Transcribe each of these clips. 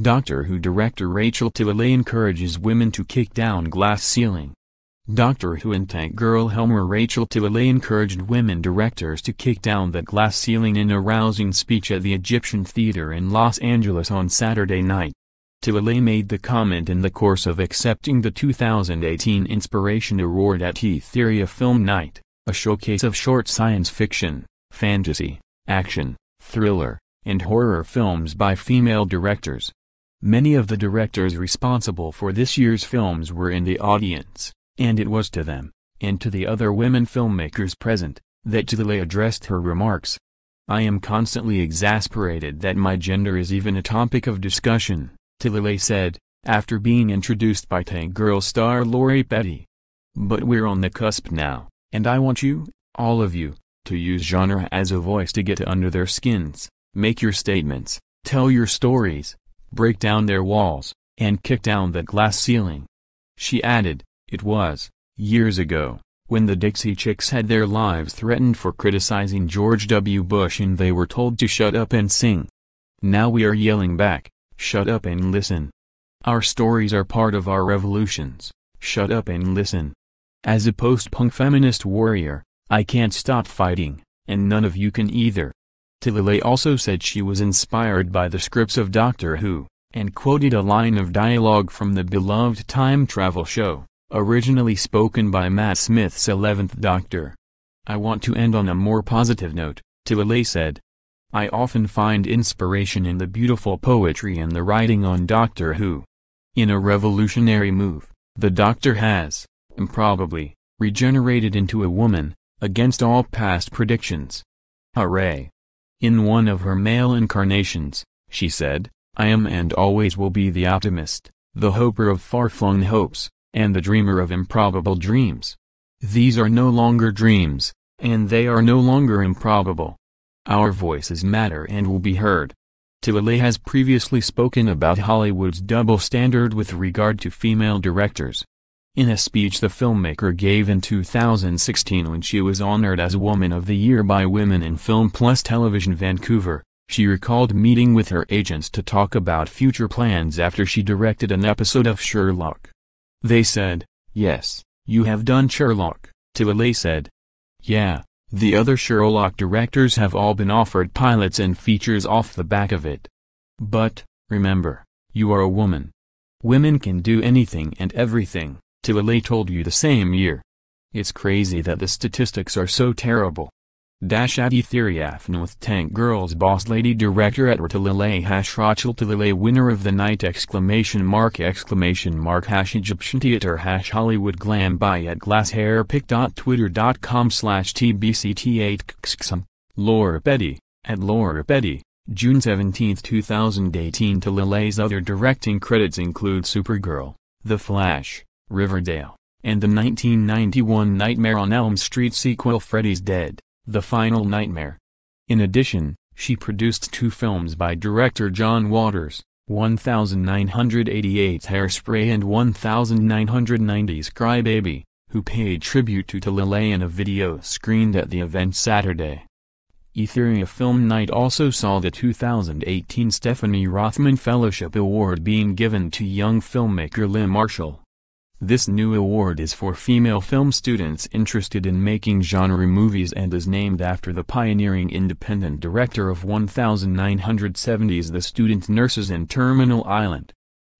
Doctor Who director Rachel Tilley encourages women to kick down glass ceiling. Doctor Who and Tank Girl Helmer Rachel Tilley encouraged women directors to kick down that glass ceiling in a rousing speech at the Egyptian Theater in Los Angeles on Saturday night. Tilley made the comment in the course of accepting the 2018 Inspiration Award at Etheria Film Night, a showcase of short science fiction, fantasy, action, thriller, and horror films by female directors. Many of the directors responsible for this year's films were in the audience, and it was to them, and to the other women filmmakers present, that Tilley addressed her remarks. I am constantly exasperated that my gender is even a topic of discussion, Tilley said, after being introduced by Tank Girl star Lori Petty. But we're on the cusp now, and I want you, all of you, to use genre as a voice to get under their skins, make your statements, tell your stories, break down their walls, and kick down that glass ceiling. She added, it was, years ago, when the Dixie Chicks had their lives threatened for criticizing George W. Bush and they were told to shut up and sing. Now we are yelling back, shut up and listen. Our stories are part of our revolutions, shut up and listen. As a post-punk feminist warrior, I can't stop fighting, and none of you can either. Tilley also said she was inspired by the scripts of Doctor Who, and quoted a line of dialogue from the beloved time travel show, originally spoken by Matt Smith's Eleventh Doctor. I want to end on a more positive note, Tilley said. I often find inspiration in the beautiful poetry and the writing on Doctor Who. In a revolutionary move, the Doctor has, improbably, regenerated into a woman, against all past predictions. Hooray! In one of her male incarnations, she said, I am and always will be the optimist, the hoper of far-flung hopes, and the dreamer of improbable dreams. These are no longer dreams, and they are no longer improbable. Our voices matter and will be heard. Tilele has previously spoken about Hollywood's double standard with regard to female directors in a speech the filmmaker gave in 2016 when she was honored as Woman of the Year by Women in Film Plus Television Vancouver, she recalled meeting with her agents to talk about future plans after she directed an episode of Sherlock. They said, yes, you have done Sherlock, Tilly said. Yeah, the other Sherlock directors have all been offered pilots and features off the back of it. But, remember, you are a woman. Women can do anything and everything. Tillet told you the same year. It's crazy that the statistics are so terrible. Dash Adi Thiriafn with Tank Girls boss lady director at Ratilile hash Rachel Tilile winner of the night exclamation mark exclamation mark hash Egyptian theater hash Hollywood glam by at glass hair Com slash tbct8xxum. Laura Petty, at Laura Petty, June 17, 2018 Tilile's other directing credits include Supergirl, The Flash, Riverdale, and the 1991 Nightmare on Elm Street sequel Freddy's Dead, The Final Nightmare. In addition, she produced two films by director John Waters, 1988's Hairspray and 1990's Crybaby, who paid tribute to Tallulah in a video screened at the event Saturday. Etheria Film Night also saw the 2018 Stephanie Rothman Fellowship Award being given to young filmmaker Lynn Marshall. This new award is for female film students interested in making genre movies and is named after the pioneering independent director of 1970s The Student Nurses in Terminal Island.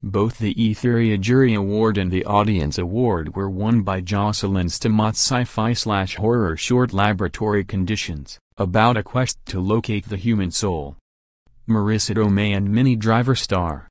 Both the Etheria Jury Award and the Audience Award were won by Jocelyn Stamot's sci-fi slash horror short Laboratory Conditions, about a quest to locate the human soul. Marissa Tomei and Minnie Driver star.